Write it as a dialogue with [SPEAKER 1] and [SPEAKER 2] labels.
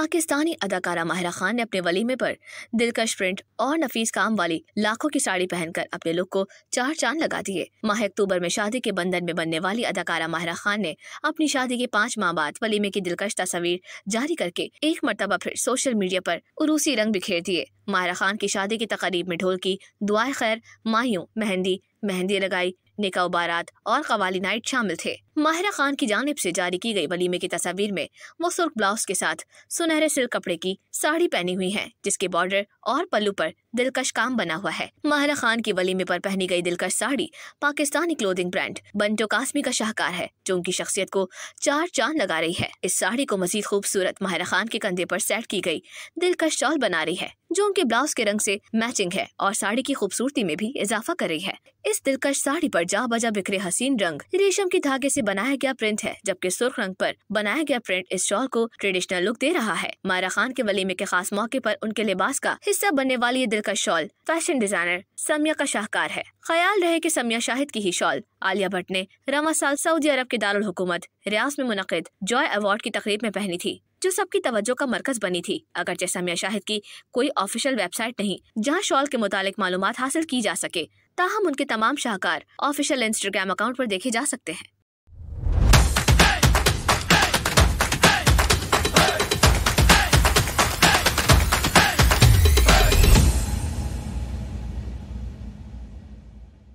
[SPEAKER 1] पाकिस्तानी अदाकारा माहिरा खान ने अपने वलीमे पर दिलकश प्रिंट और नफीस काम वाली लाखों की साड़ी पहनकर अपने लुक को चार चांद लगा दिए माह अक्टूबर में शादी के बंधन में बनने वाली अदाकारा माहिरा खान ने अपनी शादी के पाँच माह बाद वलीमे की दिलकश तस्वीर जारी करके एक मरतबा फिर सोशल मीडिया पर उरूसी रंग बिखेर दिए माहिरा खान की शादी की तकरीब में ढोल की दुआ खैर मायूं मेहंदी मेहंदी लगाई निका बारात और कवाली नाइट शामिल थे माहिरा खान की जानब से जारी की गई वलीमे की तस्वीर में वो सुर्ख ब्लाउज के साथ सुनहरे सिल्क कपड़े की साड़ी पहनी हुई है जिसके बॉर्डर और पल्लू पर दिलकश काम बना हुआ है माहरा खान की वलीमे पर पहनी गई दिलकश साड़ी पाकिस्तानी क्लोथिंग ब्रांड बंटो कासमी का शाहकार है जो उनकी शख्सियत को चार चांद लगा रही है इस साड़ी को मजीद खूबसूरत माहरा खान के कंधे पर सेट की गई दिलकश शॉल बना रही है जो उनके ब्लाउज के रंग से मैचिंग है और साड़ी की खूबसूरती में भी इजाफा कर रही है इस दिलकश साड़ी पर जा बजा बिखरे हसीन रंग रेशम के धागे से बनाया गया प्रिंट है जबकि सुर्ख रंग पर बनाया गया प्रिंट इस शॉल को ट्रेडिशनल लुक दे रहा है माहरा खान के वलीमे के खास मौके पर उनके लिबास का हिस्सा बनने वाली ये आदिल का शॉल फैशन डिजाइनर समिया का शाहकार है ख्याल रहे कि समिया शाहिद की ही शॉल आलिया भट्ट ने रवा साल सऊदी अरब के दारुल हुकूमत रियाज में मुनद जॉय अवार्ड की तकरीब में पहनी थी जो सबकी तवज्जो का मरकज बनी थी अगर जैसे समिया शाहिद की कोई ऑफिशियल वेबसाइट नहीं जहाँ शॉल के मुतालिक मालूम हासिल की जा सके ताहम उनके तमाम शाहकार ऑफिशियल इंस्टाग्राम अकाउंट पर देखे जा सकते हैं